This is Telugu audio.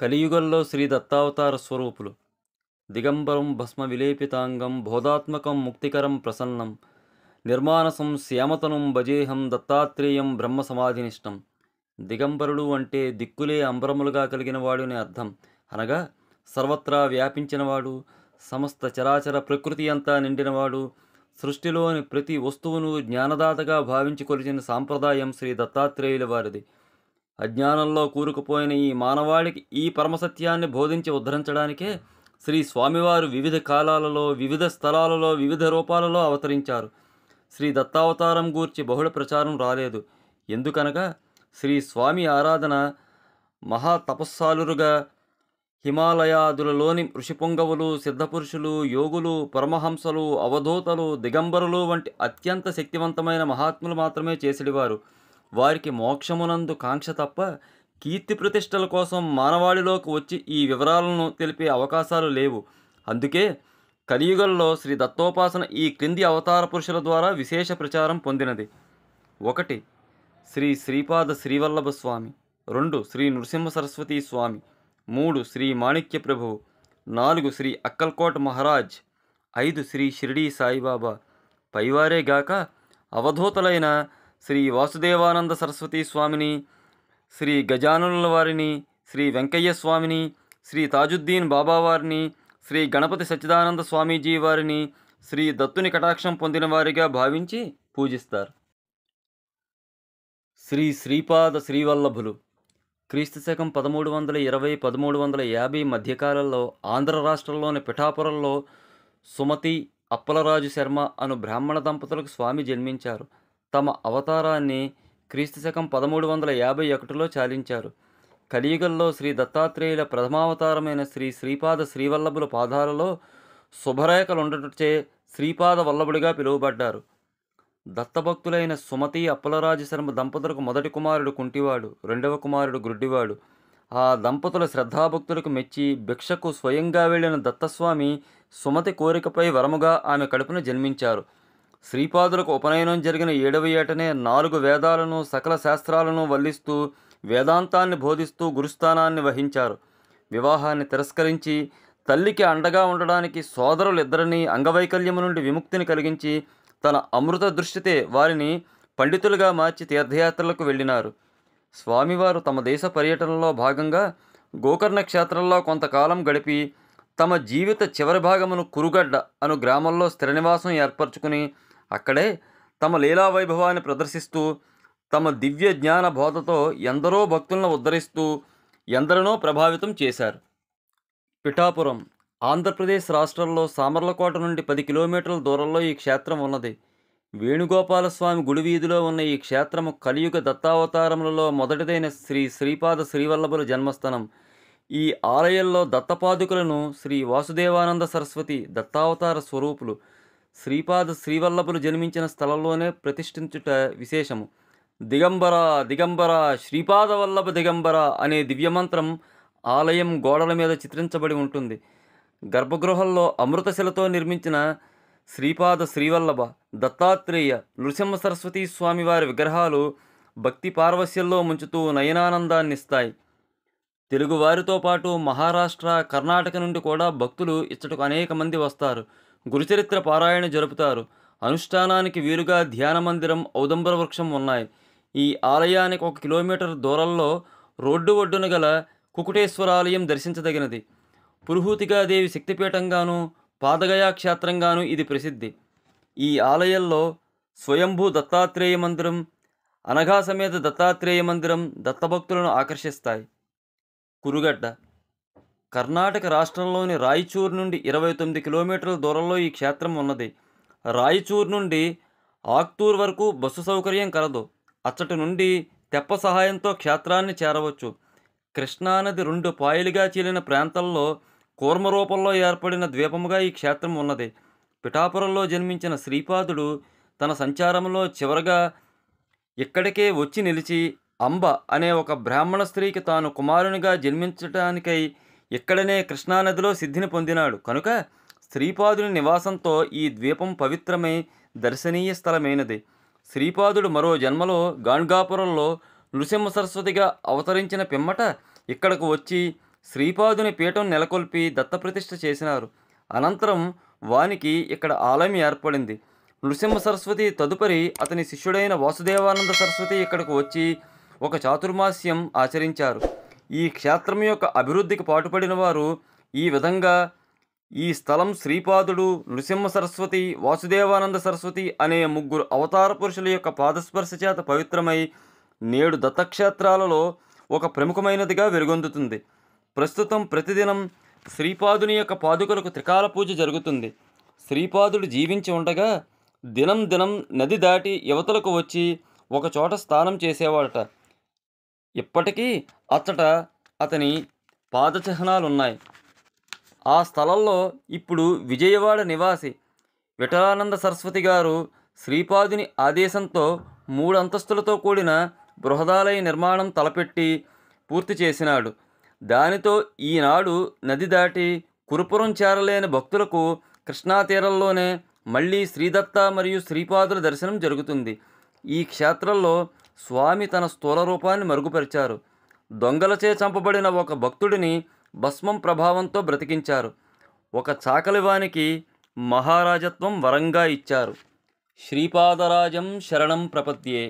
కలియుగంలో శ్రీ దత్తావతార స్వరూపులు దిగంబరం భస్మ విలేపితాంగం బోధాత్మకం ముక్తికరం ప్రసన్నం నిర్మానసం శ్యామతనం భజేహం దత్తాత్రేయం బ్రహ్మ సమాధినిష్టం దిగంబరుడు అంటే దిక్కులే అంబరములుగా కలిగిన వాడు అని అర్థం అనగా సర్వత్రా వ్యాపించినవాడు సమస్త చరాచర ప్రకృతి అంతా నిండినవాడు సృష్టిలోని ప్రతి వస్తువును జ్ఞానదాతగా భావించి కొలిచిన సాంప్రదాయం శ్రీ దత్తాత్రేయుల వారిది అజ్ఞానంలో కూరుకుపోయిన ఈ మానవాళికి ఈ పరమసత్యాన్ని బోధించి ఉద్ధరించడానికే శ్రీ స్వామివారు వివిధ కాలాలలో వివిధ స్థలాలలో వివిధ రూపాలలో అవతరించారు శ్రీ దత్తావతారం గూర్చి బహుళ ప్రచారం రాలేదు ఎందుకనగా శ్రీ స్వామి ఆరాధన మహా తపస్సాలురుగా హిమాలయాదులలోని ఋషిపుంగవులు సిద్ధపురుషులు యోగులు పరమహంసలు అవధూతలు దిగంబరులు వంటి అత్యంత శక్తివంతమైన మహాత్ములు మాత్రమే చేసేవారు వారికి మోక్షమునందు కాంక్ష తప్ప కీర్తి ప్రతిష్టల కోసం మానవాళిలోకి వచ్చి ఈ వివరాలను తెలిపే అవకాశాలు లేవు అందుకే కలియుగంలో శ్రీ దత్తోపాసన ఈ క్రింది అవతార పురుషుల ద్వారా విశేష ప్రచారం పొందినది ఒకటి శ్రీ శ్రీపాద శ్రీవల్లభ స్వామి రెండు శ్రీ నృసింహ సరస్వతీ స్వామి మూడు శ్రీ మాణిక్య ప్రభువు నాలుగు శ్రీ అక్కల్కోట మహారాజ్ ఐదు శ్రీ షిరిడీ సాయిబాబా పైవారేగాక అవధూతలైన శ్రీ వాసుదేవానంద సరస్వతి స్వామిని శ్రీ గజానుల వారిని శ్రీ వెంకయ్య స్వామిని శ్రీ తాజుద్దీన్ బాబావారిని శ్రీ గణపతి సచ్చిదానంద స్వామీజీ వారిని శ్రీ దత్తుని కటాక్షం పొందిన వారిగా భావించి పూజిస్తారు శ్రీ శ్రీపాద శ్రీవల్లభులు క్రీస్తు శకం పదమూడు వందల ఇరవై పదమూడు వందల యాభై మధ్యకాలంలో ఆంధ్ర రాష్ట్రంలోని పిఠాపురంలో సుమతి అప్పలరాజు శర్మ అను బ్రాహ్మణ దంపతులకు స్వామి జన్మించారు తమ అవతారాన్ని క్రీస్తు శకం పదమూడు వందల యాభై ఒకటిలో చాలించారు కలియుగంలో శ్రీ దత్తాత్రేయుల ప్రథమావతారమైన శ్రీ శ్రీపాద శ్రీవల్లభుల పాదాలలో శుభరేఖలు ఉండటచే శ్రీపాద వల్లభుడిగా పిలువబడ్డారు దత్తభక్తులైన సుమతి అప్పలరాజ శర్మ దంపతులకు మొదటి కుమారుడు కుంటివాడు రెండవ కుమారుడు గుడ్డివాడు ఆ దంపతుల శ్రద్ధాభక్తులకు మెచ్చి భిక్షకు స్వయంగా వెళ్ళిన దత్తస్వామి సుమతి కోరికపై వరముగా ఆమె కడుపున జన్మించారు శ్రీపాదులకు ఉపనయనం జరిగిన ఏడవ ఏటనే నాలుగు వేదాలను సకల శాస్త్రాలను వల్లిస్తూ వేదాంతాన్ని బోధిస్తూ గురుస్థానాన్ని వహించారు వివాహాన్ని తిరస్కరించి తల్లికి అండగా ఉండడానికి సోదరులిద్దరినీ అంగవైకల్యము నుండి విముక్తిని కలిగించి తన అమృత దృష్టితే వారిని పండితులుగా మార్చి తీర్థయాత్రలకు వెళ్ళినారు స్వామివారు తమ దేశ పర్యటనలో భాగంగా గోకర్ణ క్షేత్రంలో కొంతకాలం గడిపి తమ జీవిత చివరి భాగమును కురుగడ్డ అను గ్రామంలో స్థిర నివాసం ఏర్పరచుకుని అక్కడే తమ లీలా వైభవాన్ని ప్రదర్శిస్తూ తమ దివ్య జ్ఞాన బోధతో ఎందరో భక్తులను ఉద్ధరిస్తూ ఎందరినో ప్రభావితం చేశారు పిఠాపురం ఆంధ్రప్రదేశ్ రాష్ట్రంలో సామర్లకోట నుండి పది కిలోమీటర్ల దూరంలో ఈ క్షేత్రం ఉన్నది వేణుగోపాలస్వామి గుడి వీధిలో ఉన్న ఈ క్షేత్రము కలియుగ దత్తావతారములలో మొదటిదైన శ్రీ శ్రీపాద శ్రీవల్లభుల జన్మస్థానం ఈ ఆలయంలో దత్తపాదుకులను శ్రీ వాసుదేవానంద సరస్వతి దత్తావతార స్వరూపులు శ్రీపాద శ్రీవల్లభులు జన్మించిన స్థలంలోనే ప్రతిష్ఠించుట విశేషము దిగంబర దిగంబర శ్రీపాద వల్లభ దిగంబర అనే దివ్యమంత్రం ఆలయం గోడల మీద చిత్రించబడి ఉంటుంది గర్భగృహంలో అమృతశిలతో నిర్మించిన శ్రీపాద శ్రీవల్లభ దత్తాత్రేయ నృసింహ సరస్వతీ స్వామివారి విగ్రహాలు భక్తి పార్వశ్యంలో ముంచుతూ నయనానందాన్నిస్తాయి తెలుగువారితో పాటు మహారాష్ట్ర కర్ణాటక నుండి కూడా భక్తులు ఇచ్చటకు అనేక మంది వస్తారు గురుచరిత్ర పారాయణ జరుపుతారు అనుష్ఠానానికి వీరుగా ధ్యాన మందిరం ఔదంబర వృక్షం ఉన్నాయి ఈ ఆలయానికి ఒక కిలోమీటర్ దూరంలో రోడ్డు ఒడ్డున గల కుకుటేశ్వరాలయం దర్శించదగినది పురుహూతికాదేవి శక్తిపీఠంగాను పాదగయా క్షేత్రంగాను ఇది ప్రసిద్ధి ఈ ఆలయంలో స్వయంభూ దత్తాత్రేయ మందిరం అనఘా సమేత దత్తాత్రేయ మందిరం దత్తభక్తులను ఆకర్షిస్తాయి కురుగడ్డ కర్ణాటక రాష్ట్రంలోని రాయచూర్ నుండి ఇరవై తొమ్మిది కిలోమీటర్ల దూరంలో ఈ క్షేత్రం ఉన్నది రాయచూర్ నుండి ఆక్తూర్ వరకు బస్సు సౌకర్యం కలదు అచ్చటి నుండి తెప్ప సహాయంతో క్షేత్రాన్ని చేరవచ్చు కృష్ణానది రెండు పాయలుగా చీలిన ప్రాంతంలో కూర్మ రూపంలో ఏర్పడిన ద్వీపముగా ఈ క్షేత్రం ఉన్నది పిఠాపురంలో జన్మించిన శ్రీపాదుడు తన సంచారంలో చివరగా ఇక్కడికే వచ్చి నిలిచి అంబ అనే ఒక బ్రాహ్మణ స్త్రీకి తాను కుమారునిగా జన్మించటానికై ఇక్కడనే కృష్ణానదిలో సిద్ధిని పొందినాడు కనుక శ్రీపాదుని నివాసంతో ఈ ద్వీపం పవిత్రమై దర్శనీయ స్థలమైనది శ్రీపాదుడు మరో జన్మలో గాణ్గాపురంలో నృసింహ సరస్వతిగా అవతరించిన పిమ్మట ఇక్కడకు వచ్చి శ్రీపాదుని పీఠం నెలకొల్పి దత్తప్రతిష్ఠ చేసినారు అనంతరం వానికి ఇక్కడ ఆలయం ఏర్పడింది నృసింహ సరస్వతి తదుపరి అతని శిష్యుడైన వాసుదేవానంద సరస్వతి ఇక్కడకు వచ్చి ఒక చాతుర్మాస్యం ఆచరించారు ఈ క్షేత్రం యొక్క అభివృద్ధికి పాటుపడిన వారు ఈ విధంగా ఈ స్థలం శ్రీపాదుడు నృసింహ సరస్వతి వాసుదేవానంద సరస్వతి అనే ముగ్గురు అవతార పురుషుల యొక్క పాదస్పర్శ చేత పవిత్రమై నేడు దత్తక్షేత్రాలలో ఒక ప్రముఖమైనదిగా వెలుగొందుతుంది ప్రస్తుతం ప్రతిదినం శ్రీపాదుని యొక్క పాదుకలకు త్రికాల పూజ జరుగుతుంది శ్రీపాదుడు జీవించి ఉండగా దినం దినం నది దాటి యువతలకు వచ్చి ఒకచోట స్నానం చేసేవాడట ఇప్పటికీ అతట అతని పాదచిహ్నాలున్నాయి ఆ స్థలంలో ఇప్పుడు విజయవాడ నివాసి విఠలానంద సరస్వతి గారు శ్రీపాదుని ఆదేశంతో మూడు అంతస్తులతో కూడిన బృహదాలయ నిర్మాణం తలపెట్టి పూర్తి చేసినాడు దానితో ఈనాడు నది దాటి కురుపురం చేరలేని భక్తులకు కృష్ణా తీరంలోనే మళ్ళీ శ్రీదత్త మరియు శ్రీపాదుల దర్శనం జరుగుతుంది ఈ క్షేత్రంలో స్వామి తన స్థూల రూపాన్ని మరుగుపరిచారు దొంగలచే చంపబడిన ఒక భక్తుడిని భస్మం ప్రభావంతో బ్రతికించారు ఒక చాకలివానికి మహారాజత్వం వరంగా ఇచ్చారు శ్రీపాదరాజం శరణం ప్రపద్యే